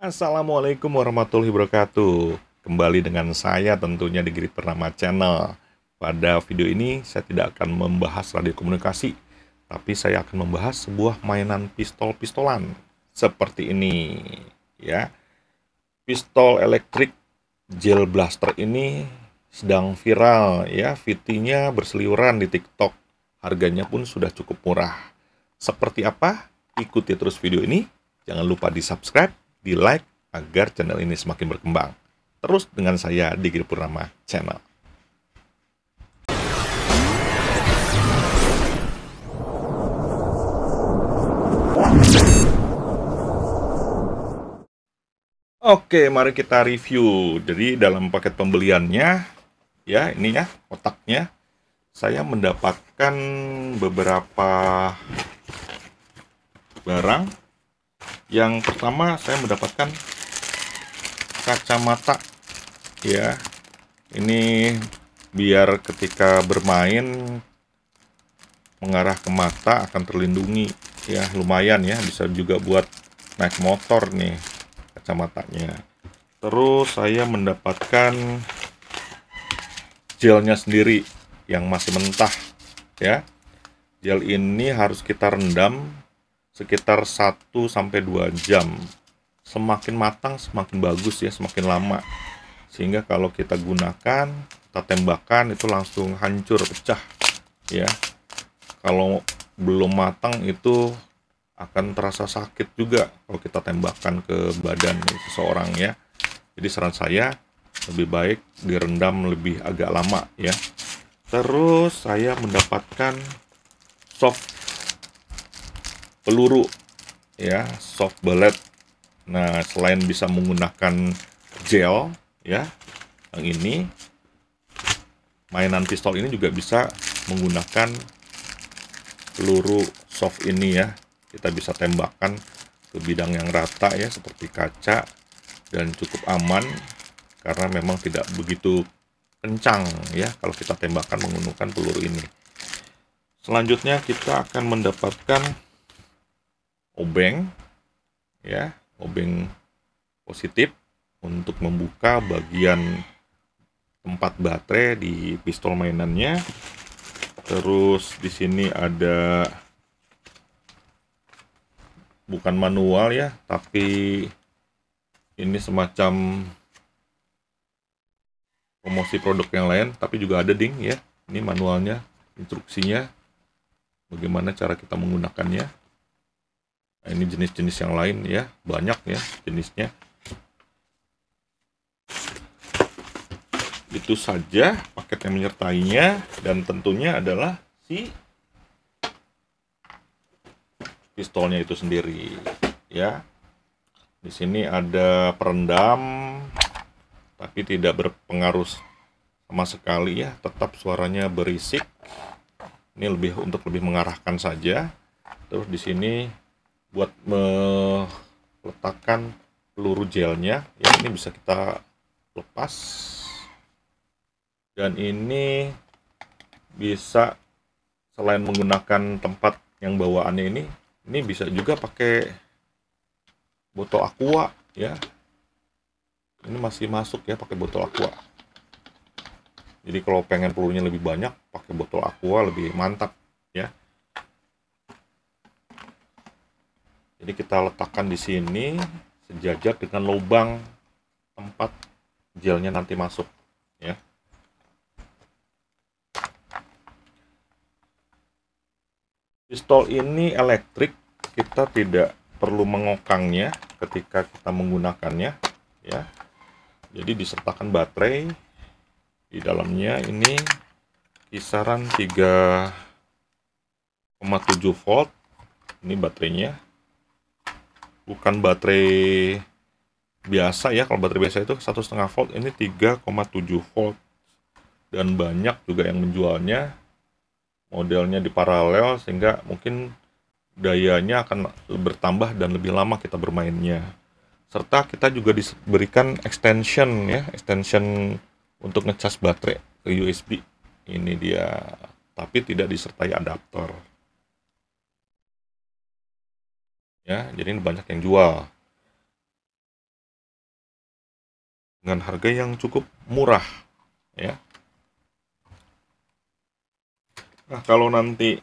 Assalamualaikum warahmatullahi wabarakatuh Kembali dengan saya tentunya di Giri Pernama Channel Pada video ini saya tidak akan membahas radio komunikasi Tapi saya akan membahas sebuah mainan pistol-pistolan Seperti ini ya Pistol elektrik gel blaster ini sedang viral ya VT-nya berseliuran di TikTok Harganya pun sudah cukup murah Seperti apa? Ikuti terus video ini Jangan lupa di subscribe di like agar channel ini semakin berkembang. Terus dengan saya di Purnama Channel. Oke, mari kita review. Jadi dalam paket pembeliannya, ya ini ya otaknya, saya mendapatkan beberapa barang yang pertama saya mendapatkan kacamata ya ini biar ketika bermain mengarah ke mata akan terlindungi ya lumayan ya bisa juga buat naik motor nih kacamatanya terus saya mendapatkan gelnya sendiri yang masih mentah ya gel ini harus kita rendam sekitar 1 sampai 2 jam. Semakin matang semakin bagus ya, semakin lama. Sehingga kalau kita gunakan, kita tembakan itu langsung hancur, pecah ya. Kalau belum matang itu akan terasa sakit juga kalau kita tembakan ke badan seseorang ya. Jadi saran saya lebih baik direndam lebih agak lama ya. Terus saya mendapatkan soft peluru ya soft bullet nah selain bisa menggunakan gel ya yang ini mainan pistol ini juga bisa menggunakan peluru soft ini ya kita bisa tembakan ke bidang yang rata ya seperti kaca dan cukup aman karena memang tidak begitu kencang ya kalau kita tembakan menggunakan peluru ini selanjutnya kita akan mendapatkan obeng ya, obeng positif untuk membuka bagian tempat baterai di pistol mainannya. Terus di sini ada bukan manual ya, tapi ini semacam promosi produk yang lain, tapi juga ada ding ya. Ini manualnya, instruksinya, bagaimana cara kita menggunakannya. Nah, ini jenis-jenis yang lain ya, banyak ya jenisnya. Itu saja paket yang menyertainya dan tentunya adalah si pistolnya itu sendiri ya. Di sini ada perendam tapi tidak berpengaruh sama sekali ya, tetap suaranya berisik. Ini lebih untuk lebih mengarahkan saja. Terus di sini buat meletakkan peluru gelnya ya ini bisa kita lepas dan ini bisa selain menggunakan tempat yang bawaannya ini ini bisa juga pakai botol aqua ya ini masih masuk ya pakai botol aqua jadi kalau pengen pelurunya lebih banyak pakai botol aqua lebih mantap Jadi kita letakkan di sini sejajar dengan lubang tempat gelnya nanti masuk, ya. Pistol ini elektrik, kita tidak perlu mengokangnya ketika kita menggunakannya, ya. Jadi disertakan baterai di dalamnya ini kisaran 3,7 volt ini baterainya bukan baterai biasa ya kalau baterai biasa itu satu setengah volt ini 3,7 volt dan banyak juga yang menjualnya modelnya di paralel sehingga mungkin dayanya akan bertambah dan lebih lama kita bermainnya serta kita juga diberikan extension ya extension untuk ngecas baterai ke USB ini dia tapi tidak disertai adaptor ya jadi ini banyak yang jual dengan harga yang cukup murah ya nah kalau nanti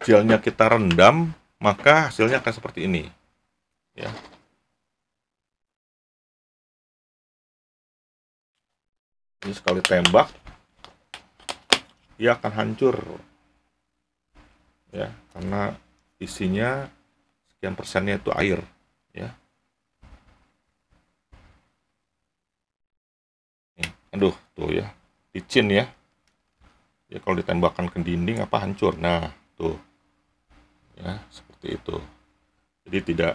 gelnya kita rendam maka hasilnya akan seperti ini ya ini sekali tembak ia akan hancur ya karena isinya sekian persennya itu air ya aduh tuh ya licin ya ya kalau ditembakkan ke dinding apa hancur nah tuh ya seperti itu jadi tidak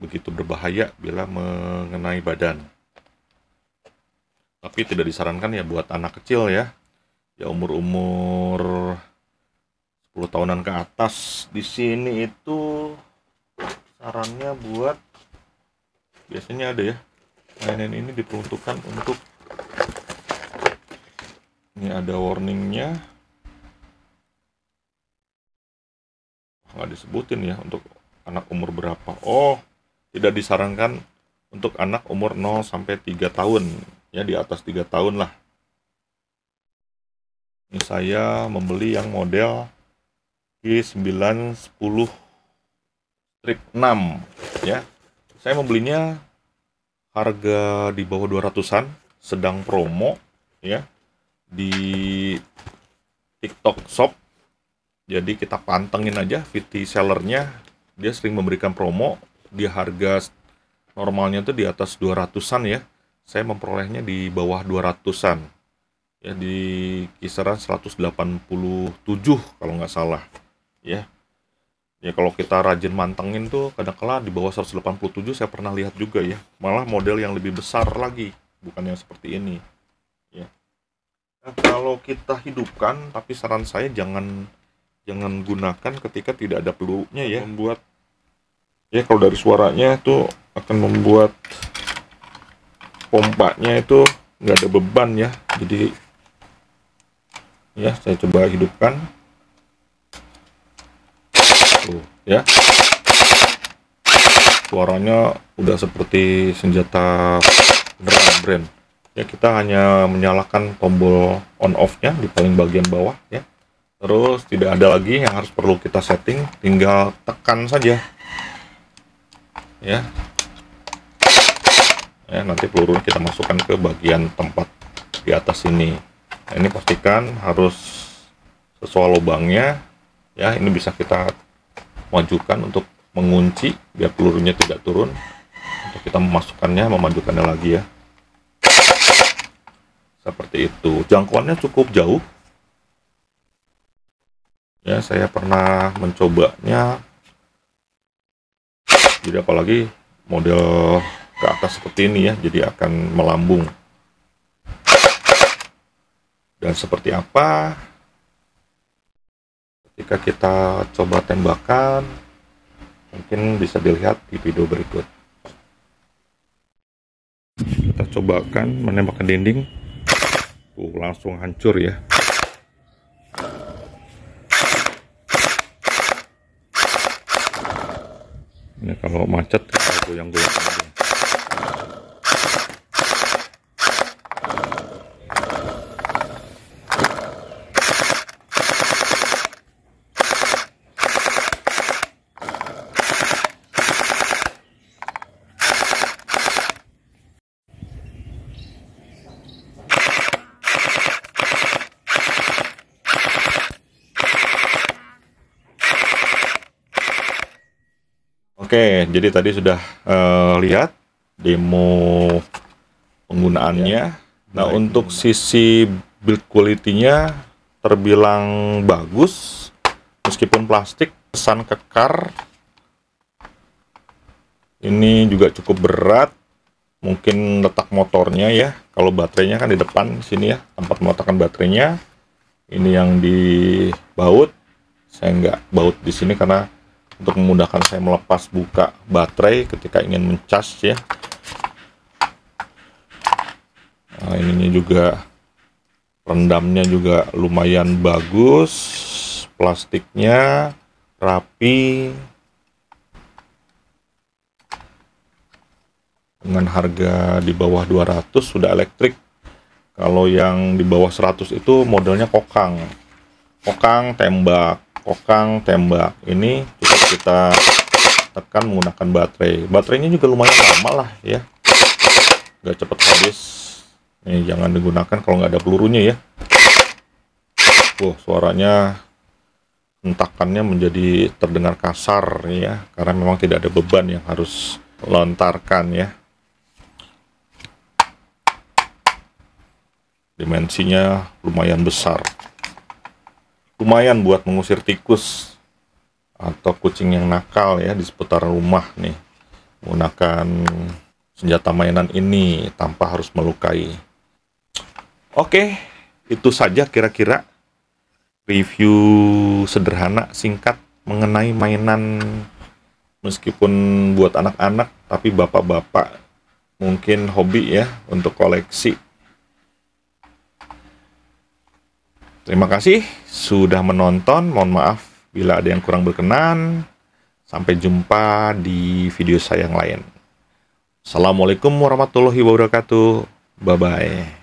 begitu berbahaya bila mengenai badan tapi tidak disarankan ya buat anak kecil ya ya umur-umur 10 tahunan ke atas di sini itu sarannya buat biasanya ada ya mainan ini diperuntukkan untuk ini ada warningnya nggak disebutin ya untuk anak umur berapa oh tidak disarankan untuk anak umur 0 sampai 3 tahun ya di atas 3 tahun lah ini saya membeli yang model G910 Trip 6 ya. Saya membelinya harga di bawah 200-an, sedang promo ya di TikTok Shop. Jadi kita pantengin aja VT sellernya. Dia sering memberikan promo di harga normalnya itu di atas 200-an ya. Saya memperolehnya di bawah 200-an. Ya di kisaran 187 kalau nggak salah. Ya ya kalau kita rajin mantengin tuh kadang kala di bawah 187 saya pernah lihat juga ya malah model yang lebih besar lagi bukan yang seperti ini ya nah, kalau kita hidupkan tapi saran saya jangan jangan gunakan ketika tidak ada pelurunya ya membuat ya kalau dari suaranya itu akan membuat pompanya itu nggak ada beban ya jadi ya saya coba hidupkan ya suaranya udah seperti senjata beneran brand ya kita hanya menyalakan tombol on off nya di paling bagian bawah ya terus tidak ada lagi yang harus perlu kita setting tinggal tekan saja ya ya nanti peluru kita masukkan ke bagian tempat di atas ini nah, ini pastikan harus sesuai lubangnya ya ini bisa kita majukan untuk mengunci biar pelurunya tidak turun untuk kita memasukkannya memajukannya lagi ya seperti itu jangkauannya cukup jauh ya saya pernah mencobanya jadi apalagi model ke atas seperti ini ya jadi akan melambung dan seperti apa jika kita coba tembakan, mungkin bisa dilihat di video berikut. Kita cobakan menembak ke dinding. Tuh, langsung hancur ya. Ini kalau macet kita goyang-goyang. Oke, jadi tadi sudah uh, lihat demo penggunaannya. Ya. Nah, Baik, untuk sisi build quality-nya terbilang bagus meskipun plastik, kesan kekar. Ini juga cukup berat. Mungkin letak motornya ya. Kalau baterainya kan di depan sini ya, tempat meletakkan baterainya. Ini yang di baut. Saya nggak baut di sini karena untuk memudahkan saya melepas buka baterai ketika ingin mencas ya nah, ininya juga rendamnya juga lumayan bagus plastiknya rapi dengan harga di bawah 200 sudah elektrik kalau yang di bawah 100 itu modelnya kokang kokang tembak kokang tembak ini kita tekan menggunakan baterai baterainya juga lumayan lama lah ya nggak cepet habis ini jangan digunakan kalau nggak ada pelurunya ya Wah, suaranya entakannya menjadi terdengar kasar ya karena memang tidak ada beban yang harus lontarkan ya dimensinya lumayan besar lumayan buat mengusir tikus atau kucing yang nakal ya di seputar rumah nih menggunakan senjata mainan ini tanpa harus melukai. Oke, itu saja kira-kira review sederhana singkat mengenai mainan meskipun buat anak-anak tapi bapak-bapak mungkin hobi ya untuk koleksi. Terima kasih sudah menonton, mohon maaf Bila ada yang kurang berkenan, sampai jumpa di video saya yang lain. Assalamualaikum warahmatullahi wabarakatuh. Bye-bye.